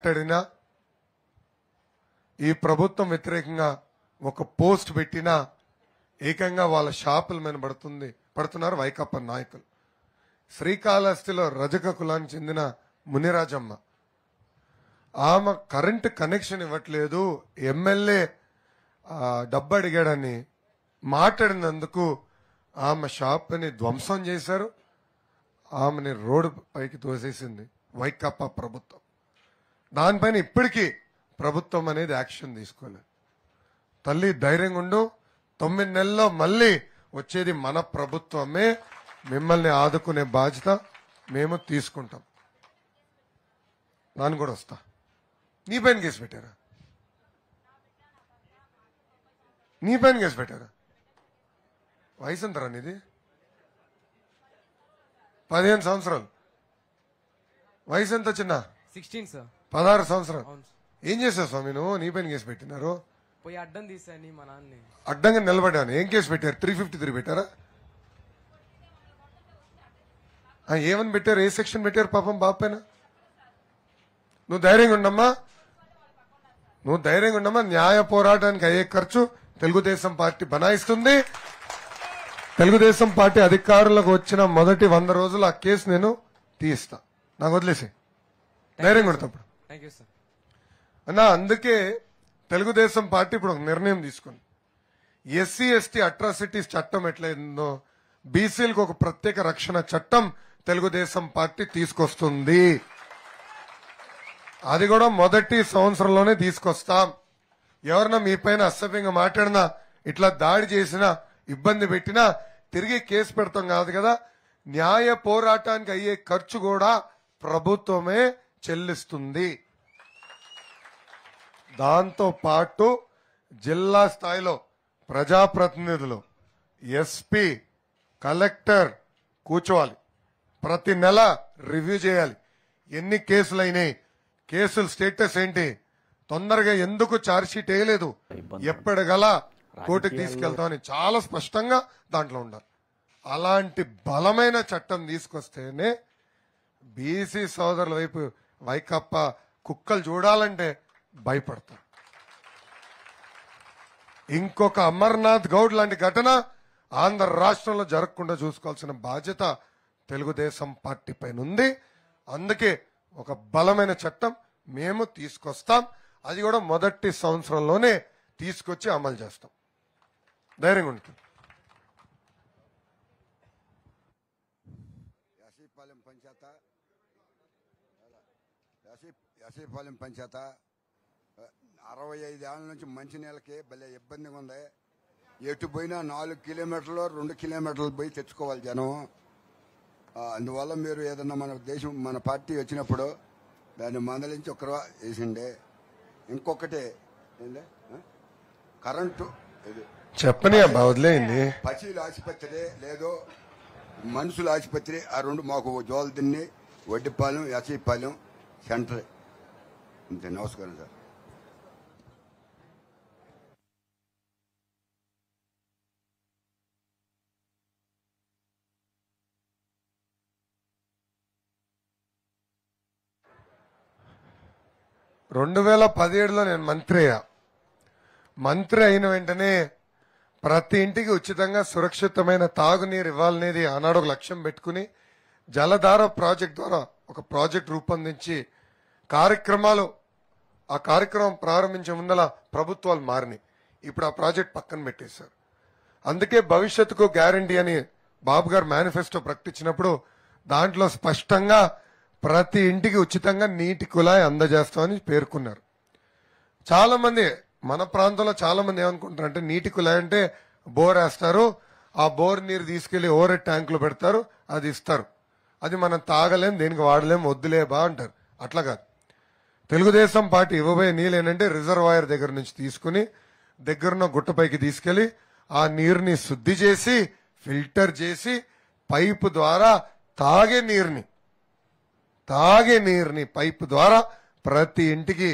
మాట్లాడినా ఈ ప్రభుత్వం వ్యతిరేకంగా ఒక పోస్ట్ పెట్టినా ఏకంగా వాళ్ళ షాపుల మీద పడుతుంది పడుతున్నారు వైకప్ప నాయకులు శ్రీకాళహస్తిలో రజక కులానికి చెందిన మునిరాజమ్మ ఆమె కరెంటు కనెక్షన్ ఇవ్వట్లేదు ఎమ్మెల్యే డబ్బు అడిగాడని మాట్లాడినందుకు ఆమె షాప్ని ధ్వంసం చేశారు ఆమెని రోడ్డు పైకి తోసేసింది వైకాపా ప్రభుత్వం దానిపైన ఇప్పటికీ ప్రభుత్వం అనేది యాక్షన్ తీసుకోలేదు తల్లి ధైర్యంగా ఉండు తొమ్మిది నెలల్లో మళ్ళీ వచ్చేది మన ప్రభుత్వమే మిమ్మల్ని ఆదుకునే బాధ్యత మేము తీసుకుంటాం నాన్న కూడా వస్తా నీ పైన కేసు పెట్టారా నీ పైన కేసు పెట్టారా వయసు అంటారా నీది పదిహేను సంవత్సరాలు వయసు ఎంత చిన్న పదహారు సంవత్సరాలు ఏం చేసావు స్వామి నువ్వు నీ పైన కేసు పెట్టినారు పోయి అడ్డం తీసాను మా నాన్న అడ్డంగా నిలబడ్డాను ఏం కేసు పెట్టారు త్రీ ఫిఫ్టీ త్రీ పెట్టారా ఆ, ఏమని పెట్టారు ఏ సెక్షన్ పెట్టారు పాపం బాబు పైన నువ్వు ధైర్యంగా ఉండమ్మా నువ్వు ధైర్యంగా ఉండమ్మా న్యాయ పోరాటానికి అయ్యే ఖర్చు తెలుగుదేశం పార్టీ బనాయిస్తుంది తెలుగుదేశం పార్టీ అధికారులకు వచ్చిన మొదటి వంద రోజులు ఆ కేసు నేను తీయిస్తా నాకు వదిలేసే ధైర్యం కొడతాడు అన్న అందుకే తెలుగుదేశం పార్టీ ఇప్పుడు ఒక నిర్ణయం తీసుకుంది ఎస్సీ ఎస్టీ అట్రాసిటీస్ చట్టం ఎట్లయిందో బీసీలకు ఒక ప్రత్యేక రక్షణ చట్టం తెలుగుదేశం పార్టీ తీసుకొస్తుంది అది కూడా మొదటి సంవత్సరంలోనే తీసుకొస్తాం ఎవరన్నా మీ పైన అసభ్యంగా మాట్లాడినా ఇట్లా దాడి చేసినా ఇబ్బంది పెట్టినా తిరిగి కేసు పెడతాం కాదు కదా న్యాయ పోరాటానికి అయ్యే ఖర్చు కూడా ప్రభుత్వమే చెల్లిస్తుంది దాంతో పాటు జిల్లా స్థాయిలో ప్రజాప్రతినిధులు ఎస్పీ కలెక్టర్ కూర్చోవాలి ప్రతి నెల రివ్యూ చేయాలి ఎన్ని కేసులు అయినాయి కేసులు స్టేటస్ ఏంటి తొందరగా ఎందుకు ఛార్జ్షీట్ వేయలేదు ఎప్పటిగల కోర్టుకు తీసుకెళ్తామని చాలా స్పష్టంగా దాంట్లో ఉండాలి అలాంటి బలమైన చట్టం తీసుకొస్తేనే బీసీ సోదరుల వైపు వైకప్ప కుక్కలు చూడాలంటే భయపడతాం ఇంకొక అమర్నాథ్ గౌడ్ లాంటి ఘటన ఆంధ్ర రాష్ట్రంలో జరగకుండా చూసుకోవాల్సిన బాధ్యత తెలుగుదేశం పార్టీ పైన ఉంది అందుకే ఒక బలమైన చట్టం మేము తీసుకొస్తాం అది కూడా మొదటి సంవత్సరంలోనే తీసుకొచ్చి అమలు చేస్తాం ధైర్యంగా ఉంటుంది యసీపాలెం పంచాయత అరవై ఐదు ఏళ్ళ నుంచి మంచి నెలకి భలే ఇబ్బందిగా ఉంది ఎటు పోయినా నాలుగు కిలోమీటర్లు రెండు కిలోమీటర్లు పోయి తెచ్చుకోవాలి జనం అందువల్ల మీరు ఏదన్నా మన దేశం మన పార్టీ వచ్చినప్పుడు దాన్ని మందలించి ఒక వేసిండే ఇంకొకటి కరెంటు చెప్పని వదిలేయండి పశువుల ఆసుపత్రి లేదు మనుషులు ఆసుపత్రి ఆ రెండు మాకు తిన్ని వడ్డిపాలెం యసీపాలెం సెంటరే అంతే నమస్కారం సార్ రెండు వేల పదిహేడులో నేను మంత్రి అయ్యా మంత్రి అయిన వెంటనే ప్రతి ఇంటికి ఉచితంగా సురక్షితమైన తాగునీరు ఇవ్వాలనేది ఆనాడు ఒక లక్ష్యం పెట్టుకుని జలధార ప్రాజెక్ట్ ద్వారా ఒక ప్రాజెక్ట్ రూపొందించి కార్యక్రమాలు ఆ కార్యక్రమం ప్రారంభించే ముందల ప్రభుత్వాలు మారినాయి ఇప్పుడు ఆ ప్రాజెక్ట్ పక్కన పెట్టేశారు అందుకే భవిష్యత్తుకు గ్యారంటీ అని బాబు గారు మేనిఫెస్టో ప్రకటించినప్పుడు దాంట్లో స్పష్టంగా ప్రతి ఇంటికి ఉచితంగా నీటి కుళాయి అందజేస్తామని పేర్కొన్నారు చాలామంది మన ప్రాంతంలో చాలామంది అంటే నీటి కుళాయి అంటే బోర్ వేస్తారు ఆ బోర్ నీరు తీసుకెళ్లి ఓరెడ్ ట్యాంకులు పెడతారు అది ఇస్తారు అది మనం తాగలేం దేనికి వాడలేం వద్దులే బా అంటారు అట్లా కాదు తెలుగుదేశం పార్టీ ఇవ్వబోయే నీళ్ళు ఏంటంటే రిజర్వాయర్ దగ్గర నుంచి తీసుకుని ఉన్న గుట్టపైకి తీసుకెళ్లి ఆ నీరుని శుద్ధి చేసి ఫిల్టర్ చేసి పైపు ద్వారా తాగే నీరుని తాగే నీరుని పైపు ద్వారా ప్రతి ఇంటికి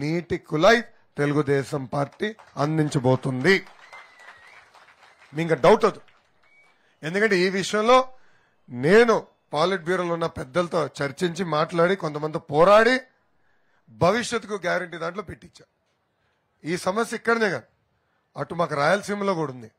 నీటి కులాయి తెలుగుదేశం పార్టీ అందించబోతుంది మీకు డౌట్ వద్దు ఎందుకంటే ఈ విషయంలో నేను పాలిట్ బ్యూరోలో ఉన్న పెద్దలతో చర్చించి మాట్లాడి కొంతమంది పోరాడి భవిష్యత్తుకు గ్యారంటీ దాంట్లో పెట్టించా ఈ సమస్య ఇక్కడనే కాదు అటు మాకు రాయలసీమలో కూడా ఉంది